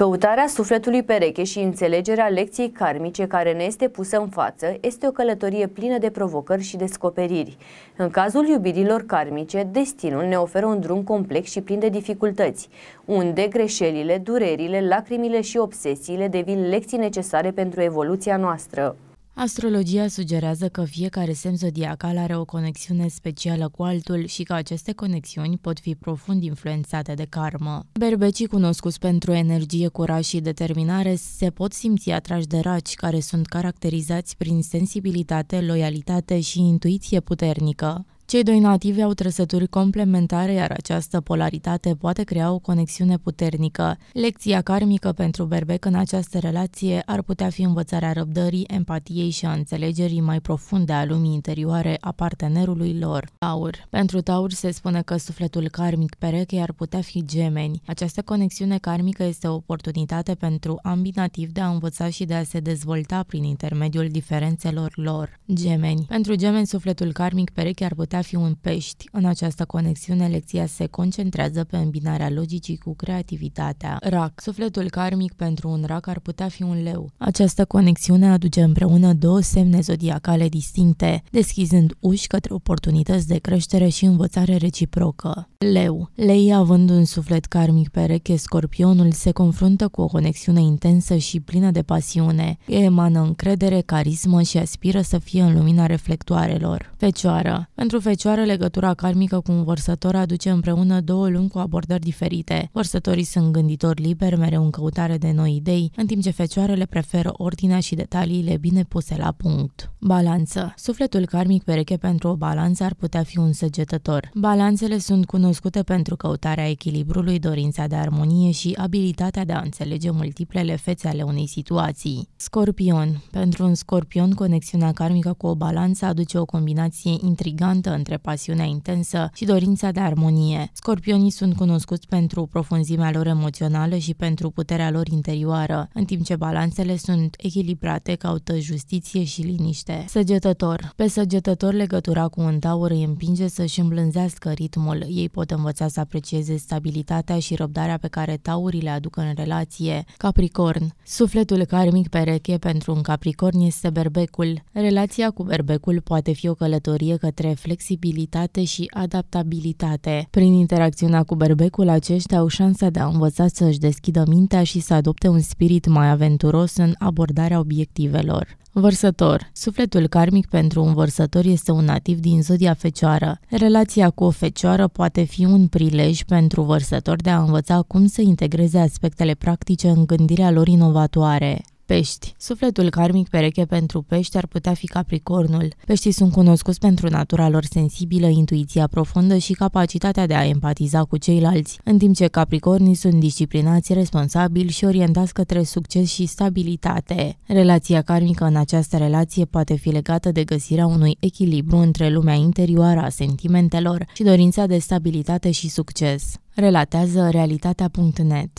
Căutarea sufletului pereche și înțelegerea lecției karmice care ne este pusă în față este o călătorie plină de provocări și descoperiri. În cazul iubirilor karmice, destinul ne oferă un drum complex și plin de dificultăți, unde greșelile, durerile, lacrimile și obsesiile devin lecții necesare pentru evoluția noastră. Astrologia sugerează că fiecare semn zodiacal are o conexiune specială cu altul și că aceste conexiuni pot fi profund influențate de karmă. Berbecii cunoscuți pentru energie, curaj și determinare se pot simți atrași de raci, care sunt caracterizați prin sensibilitate, loialitate și intuiție puternică. Cei doi nativi au trăsături complementare, iar această polaritate poate crea o conexiune puternică. Lecția karmică pentru berbec în această relație ar putea fi învățarea răbdării, empatiei și a înțelegerii mai profunde a lumii interioare a partenerului lor. Taur. Pentru Taur se spune că sufletul karmic pereche ar putea fi gemeni. Această conexiune karmică este o oportunitate pentru ambii nativi de a învăța și de a se dezvolta prin intermediul diferențelor lor. Gemeni. Pentru gemeni, sufletul karmic pereche ar putea a fi un pești. În această conexiune, lecția se concentrează pe îmbinarea logicii cu creativitatea. Rac. Sufletul karmic pentru un rac ar putea fi un leu. Această conexiune aduce împreună două semne zodiacale distincte, deschizând uși către oportunități de creștere și învățare reciprocă. Leu. Lei, având un suflet karmic pereche, scorpionul se confruntă cu o conexiune intensă și plină de pasiune. Emană încredere, carismă și aspiră să fie în lumina reflectoarelor. Fecioară. Pentru fe fecioară, legătura karmică cu un vărsător aduce împreună două luni cu abordări diferite. Vărsătorii sunt gânditori liberi, mereu în căutare de noi idei, în timp ce fecioarele preferă ordinea și detaliile bine puse la punct. Balanță. Sufletul karmic pereche pentru o balanță ar putea fi un săgetător. Balanțele sunt cunoscute pentru căutarea echilibrului, dorința de armonie și abilitatea de a înțelege multiplele fețe ale unei situații. Scorpion. Pentru un scorpion, conexiunea karmică cu o balanță aduce o combinație intrigantă între pasiunea intensă și dorința de armonie. Scorpionii sunt cunoscuți pentru profunzimea lor emoțională și pentru puterea lor interioară, în timp ce balanțele sunt echilibrate, caută justiție și liniște. Săgetător. Pe săgetător legătura cu un taur îi împinge să-și îmblânzească ritmul. Ei pot învăța să aprecieze stabilitatea și răbdarea pe care taurii le aduc în relație. Capricorn. Sufletul karmic pereche pentru un capricorn este berbecul. Relația cu berbecul poate fi o călătorie către flexibilitate flexibilitate și adaptabilitate. Prin interacțiunea cu berbecul, aceștia au șansa de a învăța să și deschidă mintea și să adopte un spirit mai aventuros în abordarea obiectivelor. Vărsător. Sufletul karmic pentru un vărsător este un nativ din zodia fecioară. Relația cu o fecioară poate fi un prilej pentru vărsător de a învăța cum să integreze aspectele practice în gândirea lor inovatoare. Pești. Sufletul karmic pereche pentru pești ar putea fi capricornul. Peștii sunt cunoscuți pentru natura lor sensibilă, intuiția profundă și capacitatea de a empatiza cu ceilalți, în timp ce capricornii sunt disciplinați, responsabili și orientați către succes și stabilitate. Relația karmică în această relație poate fi legată de găsirea unui echilibru între lumea interioară a sentimentelor și dorința de stabilitate și succes. Relatează realitatea.net